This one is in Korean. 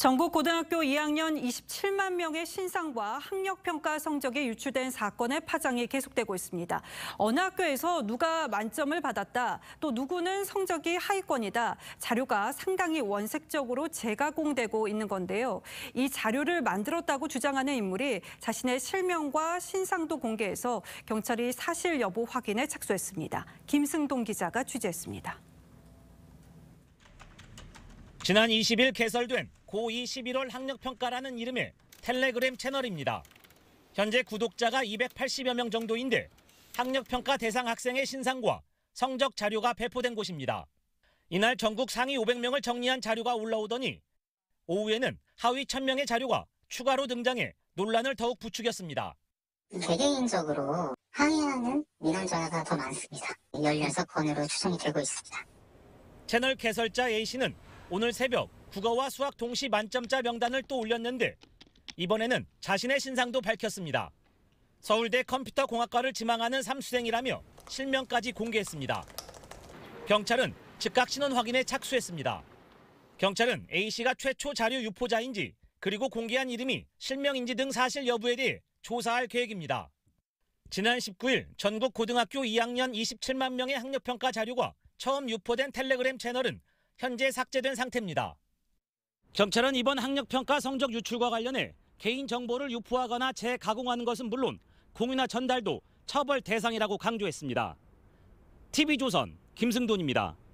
전국 고등학교 2학년 27만 명의 신상과 학력평가 성적이 유출된 사건의 파장이 계속되고 있습니다. 어느 학교에서 누가 만점을 받았다, 또 누구는 성적이 하위권이다. 자료가 상당히 원색적으로 재가공되고 있는 건데요. 이 자료를 만들었다고 주장하는 인물이 자신의 실명과 신상도 공개해서 경찰이 사실 여부 확인에 착수했습니다. 김승동 기자가 취재했습니다. 지난 20일 개설된 고2 11월 학력평가라는 이름의 텔레그램 채널입니다. 현재 구독자가 280여 명 정도인데 학력평가 대상 학생의 신상과 성적 자료가 배포된 곳입니다. 이날 전국 상위 500명을 정리한 자료가 올라오더니 오후에는 하위 1000명의 자료가 추가로 등장해 논란을 더욱 부추겼습니다. 개개인적으로 항의하는 민원 전화가 더 많습니다. 16건으로 추정이 되고 있습니다. 채널 개설자 A씨는 오늘 새벽 국어와 수학 동시 만점자 명단을 또 올렸는데 이번에는 자신의 신상도 밝혔습니다. 서울대 컴퓨터공학과를 지망하는 삼수생이라며 실명까지 공개했습니다. 경찰은 즉각 신원 확인에 착수했습니다. 경찰은 A씨가 최초 자료 유포자인지 그리고 공개한 이름이 실명인지 등 사실 여부에 대해 조사할 계획입니다. 지난 19일 전국 고등학교 2학년 27만 명의 학력평가 자료가 처음 유포된 텔레그램 채널은 현재 삭제된 상태입니다. 경찰은 이번 학력평가 성적 유출과 관련해 개인정보를 유포하거나 재가공하는 것은 물론 공유나 전달도 처벌 대상이라고 강조했습니다. TV조선 김승돈입니다.